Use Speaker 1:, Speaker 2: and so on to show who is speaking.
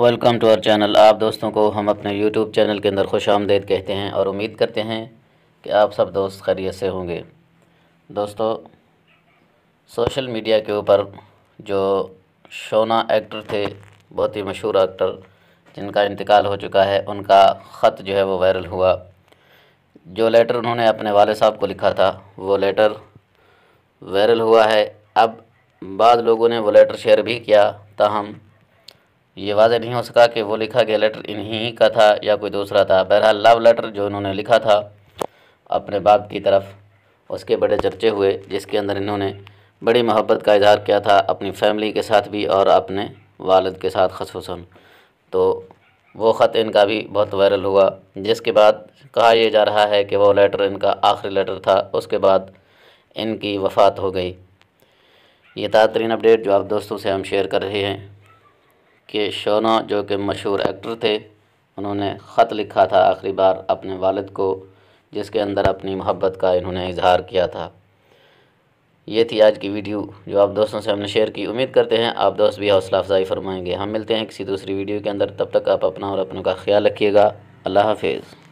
Speaker 1: welcome to our channel आप दोस्तों को हम अपने यूट्यूब चैनल के अंदर खुश आमदेद कहते हैं और उम्मीद करते हैं कि आप सब दोस्त खैरियत से होंगे दोस्तों सोशल मीडिया के ऊपर जो शोना एक्टर थे बहुत ही मशहूर एक्टर जिनका इंतकाल हो चुका है उनका ख़त जो है वो वायरल हुआ जो लेटर उन्होंने अपने वाले साहब को लिखा था वो लेटर वायरल हुआ है अब बाद लोगों ने वो लेटर शेयर भी किया ताहम ये वाज नहीं हो सका कि वो लिखा गया लेटर इन्हीं का था या कोई दूसरा था बहरहाल लव लेटर जो इन्होंने लिखा था अपने बाप की तरफ उसके बड़े चर्चे हुए जिसके अंदर इन्होंने बड़ी मोहब्बत का इजहार किया था अपनी फैमिली के साथ भी और अपने वालद के साथ खसूस तो वो ख़त इनका भी बहुत वायरल हुआ जिसके बाद कहा यह जा रहा है कि वो लेटर इनका आखिरी लेटर था उसके बाद इनकी वफ़ात हो गई ये ताज़ा अपडेट जो आप दोस्तों से हम शेयर कर रहे हैं के शोनो जो कि मशहूर एक्टर थे उन्होंने ख़त लिखा था आखिरी बार अपने वालिद को जिसके अंदर अपनी मोहब्बत का इन्होंने इजहार किया था ये थी आज की वीडियो जो आप दोस्तों से हमने शेयर की उम्मीद करते हैं आप दोस्त भी हौसला अफजाई फरमाएंगे हम मिलते हैं किसी दूसरी वीडियो के अंदर तब तक आप अपना और अपनों का ख्याल रखिएगा अल्लाह हाफिज़